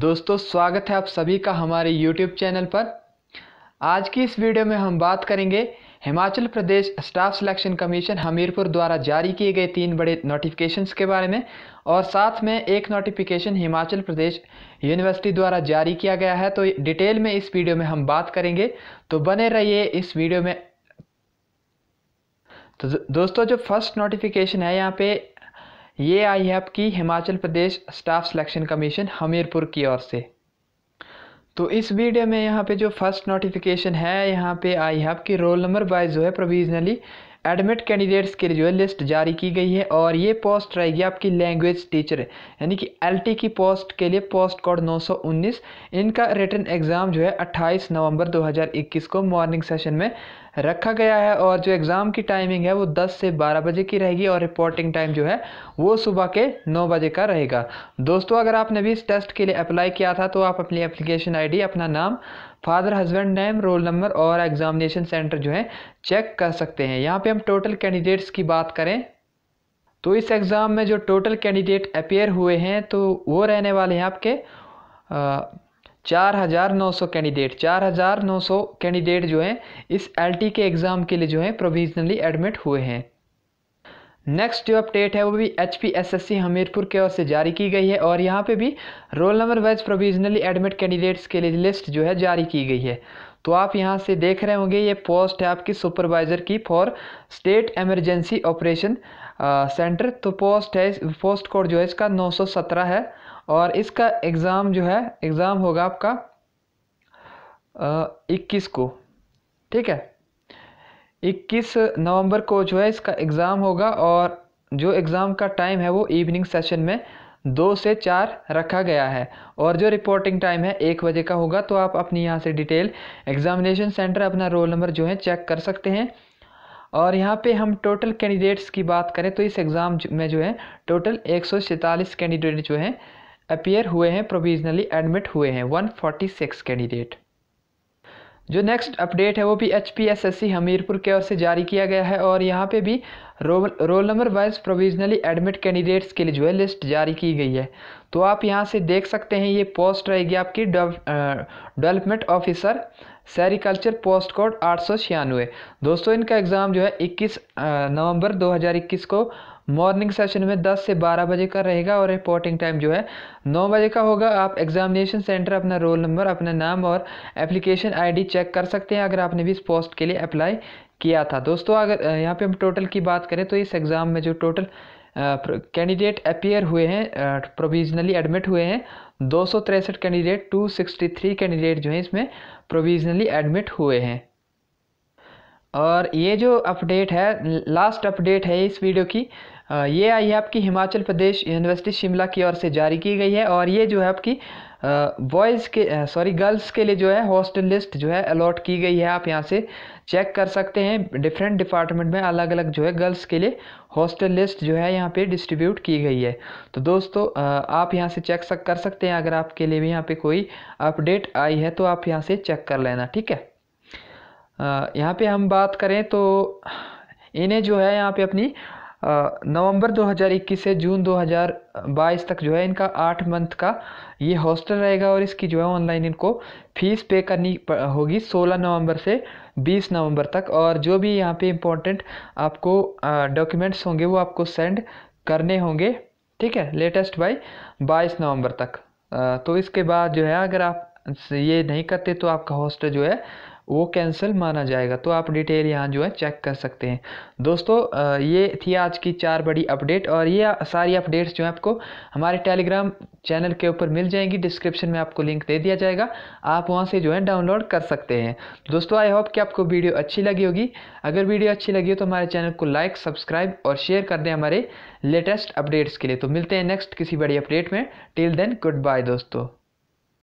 दोस्तों स्वागत है आप सभी का हमारे YouTube चैनल पर आज की इस वीडियो में हम बात करेंगे Himachal Pradesh staff selection commission Hamirpur द्वारा जारी किए गए तीन बड़े नोटिफिकेशंस के बारे में और साथ में एक नोटिफिकेशन हिमाचल प्रदेश यूनिवर्सिटी द्वारा जारी किया गया है तो डिटेल में इस वीडियो में हम बात करेंगे तो बने रहिए इस वीडियो में तो दोस्तों जो फर्स्ट नोटिफिकेशन है यहाँ पे ये आई है आपकी Himachal Pradesh staff selection commission Hamirpur की ओर से तो इस वीडियो में यहाँ पे जो फर्स्ट नोटिफिकेशन है यहाँ पे आई है आपकी रोल नंबर वाइज जो है प्रोविजनली एडमिट कैंडिडेट्स के लिए जो है लिस्ट जारी की गई है और ये पोस्ट रहेगी आपकी लैंग्वेज टीचर यानी कि एलटी की पोस्ट के लिए पोस्ट कोड 919 इनका रिटर्न एग्ज़ाम जो है 28 नवंबर 2021 को मॉर्निंग सेशन में रखा गया है और जो एग्ज़ाम की टाइमिंग है वो 10 से 12 बजे की रहेगी और रिपोर्टिंग टाइम जो है वो सुबह के 9 बजे का रहेगा दोस्तों अगर आपने भी इस टेस्ट के लिए अप्लाई किया था तो आप अपनी एप्लीकेशन आईडी अपना नाम father husband name roll number और एग्ज़ामिनेशन सेंटर जो है चेक कर सकते हैं यहाँ पर हम टोटल कैंडिडेट्स की बात करें तो इस एग्ज़ाम में जो टोटल कैंडिडेट अपेयर हुए हैं तो वो रहने वाले हैं आपके चार हज़ार नौ सौ कैंडिडेट चार हज़ार नौ सौ कैंडिडेट जो हैं इस टी के एग्ज़ाम के लिए जो हैं प्रोविजनली एडमिट हुए हैं नेक्स्ट जो अपडेट है वो भी H P S S C Hamirpur की ओर से जारी की गई है और यहाँ पे भी roll number wise provisionally admit candidates के लिए लिस्ट जो है जारी की गई है तो आप यहाँ से देख रहे होंगे ये पोस्ट है आपकी सुपरवाइज़र की for state emergency operation centre तो पोस्ट है पोस्ट कोड जो है इसका 917 है और इसका एग्ज़ाम जो है एग्ज़ाम होगा आपका इक्कीस को ठीक है 21 नवंबर को जो है इसका एग्ज़ाम होगा और जो एग्ज़ाम का टाइम है वो इवनिंग सेशन में दो से चार रखा गया है और जो रिपोर्टिंग टाइम है एक बजे का होगा तो आप अपनी यहाँ से डिटेल एग्जामिनेशन सेंटर अपना रोल नंबर जो है चेक कर सकते हैं और यहाँ पे हम टोटल कैंडिडेट्स की बात करें तो इस एग्ज़ाम में जो है टोटल एक कैंडिडेट जो हैं अपियर हुए हैं प्रोविजनली एडमिट हुए हैं वन कैंडिडेट जो नेक्स्ट अपडेट है वो भी H P S S C Hamirpur की ओर से जारी किया गया है और यहाँ पे भी roll roll number wise provisionally admit candidates के लिए जो है लिस्ट जारी की गई है तो आप यहाँ से देख सकते हैं ये पोस्ट रहेगी आपकी development officer sericulture post code आठ सौ छियानवे दोस्तों इनका एग्ज़ाम जो है 21 नवंबर 2021 को मॉर्निंग सेशन में 10 से 12 बजे का रहेगा और रिपोर्टिंग टाइम जो है 9 बजे का होगा आप एग्जामिनेशन सेंटर अपना रोल नंबर अपना नाम और एप्लीकेशन आईडी चेक कर सकते हैं अगर आपने भी इस पोस्ट के लिए अप्लाई किया था दोस्तों अगर यहाँ पर हम टोटल की बात करें तो इस एग्ज़ाम में जो टोटल कैंडिडेट अपियर हुए हैं प्रोविजनली एडमिट हुए हैं दो कैंडिडेट 263 कैंडिडेट जो हैं इसमें प्रोविजनली एडमिट हुए हैं और ये जो अपडेट है लास्ट अपडेट है इस वीडियो की ये आई है आपकी हिमाचल प्रदेश यूनिवर्सिटी शिमला की ओर से जारी की गई है और ये जो है आपकी बॉयज़ के सॉरी गर्ल्स के लिए जो है हॉस्टल लिस्ट जो है अलॉट की गई है आप यहाँ से चेक कर सकते हैं डिफरेंट डिपार्टमेंट में अलग अलग जो है गर्ल्स के लिए हॉस्टल लिस्ट जो है यहाँ पे डिस्ट्रीब्यूट की गई है तो दोस्तों आप यहाँ से चेक सक कर सकते हैं अगर आपके लिए भी यहाँ पे कोई अपडेट आई है तो आप यहाँ से चेक कर लेना ठीक है यहाँ पर हम बात करें तो इन्हें जो है यहाँ पर अपनी नवंबर 2021 से जून 2022 तक जो है इनका आठ मंथ का ये हॉस्टल रहेगा और इसकी जो है ऑनलाइन इनको फीस पे करनी होगी 16 नवंबर से 20 नवंबर तक और जो भी यहाँ पे इम्पोर्टेंट आपको डॉक्यूमेंट्स होंगे वो आपको सेंड करने होंगे ठीक है लेटेस्ट बाई 22 नवंबर तक आ, तो इसके बाद जो है अगर आप ये नहीं करते तो आपका हॉस्टल जो है वो कैंसिल माना जाएगा तो आप डिटेल यहाँ जो है चेक कर सकते हैं दोस्तों ये थी आज की चार बड़ी अपडेट और ये सारी अपडेट्स जो है आपको हमारे टेलीग्राम चैनल के ऊपर मिल जाएंगी डिस्क्रिप्शन में आपको लिंक दे दिया जाएगा आप वहाँ से जो है डाउनलोड कर सकते हैं दोस्तों आई होप कि आपको वीडियो अच्छी लगी होगी अगर वीडियो अच्छी लगी हो तो हमारे चैनल को लाइक सब्सक्राइब और शेयर कर दें हमारे लेटेस्ट अपडेट्स के लिए तो मिलते हैं नेक्स्ट किसी बड़ी अपडेट में टिल देन गुड बाय दोस्तों